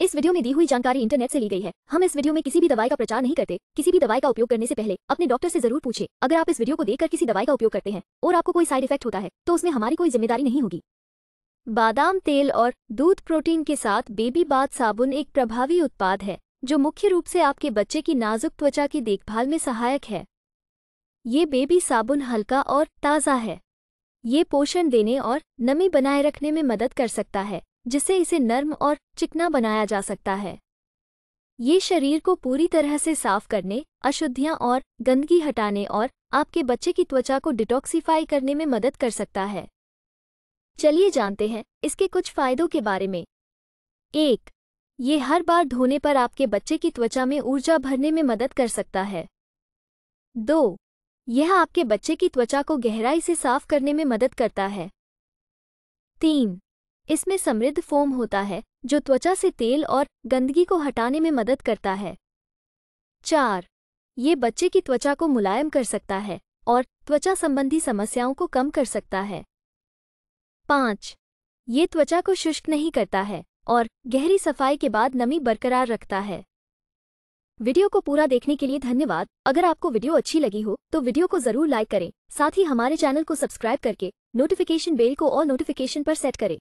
इस वीडियो में दी हुई जानकारी इंटरनेट से ली गई है हम इस वीडियो में किसी भी दवाई का प्रचार नहीं करते किसी भी दवाई का उपयोग करने से पहले अपने डॉक्टर से जरूर पूछे अगर आप इस वीडियो को देखकर किसी दवाई का उपयोग करते हैं और आपको कोई साइड इफेक्ट होता है तो उसमें हमारी कोई जिम्मेदारी नहीं होगी बादाम तेल और दूध प्रोटीन के साथ बेबी बाथ साबुन एक प्रभावी उत्पाद है जो मुख्य रूप से आपके बच्चे की नाजुक त्वचा की देखभाल में सहायक है ये बेबी साबुन हल्का और ताज़ा है ये पोषण देने और नमी बनाए रखने में मदद कर सकता है जिससे इसे नर्म और चिकना बनाया जा सकता है ये शरीर को पूरी तरह से साफ करने अशुद्धियां और गंदगी हटाने और आपके बच्चे की त्वचा को डिटॉक्सीफाई करने में मदद कर सकता है चलिए जानते हैं इसके कुछ फायदों के बारे में एक ये हर बार धोने पर आपके बच्चे की त्वचा में ऊर्जा भरने में मदद कर सकता है दो यह आपके बच्चे की त्वचा को गहराई से साफ करने में मदद करता है तीन इसमें समृद्ध फोम होता है जो त्वचा से तेल और गंदगी को हटाने में मदद करता है चार ये बच्चे की त्वचा को मुलायम कर सकता है और त्वचा संबंधी समस्याओं को कम कर सकता है पाँच ये त्वचा को शुष्क नहीं करता है और गहरी सफाई के बाद नमी बरकरार रखता है वीडियो को पूरा देखने के लिए धन्यवाद अगर आपको वीडियो अच्छी लगी हो तो वीडियो को जरूर लाइक करें साथ ही हमारे चैनल को सब्सक्राइब करके नोटिफिकेशन बेल को और नोटिफिकेशन पर सेट करें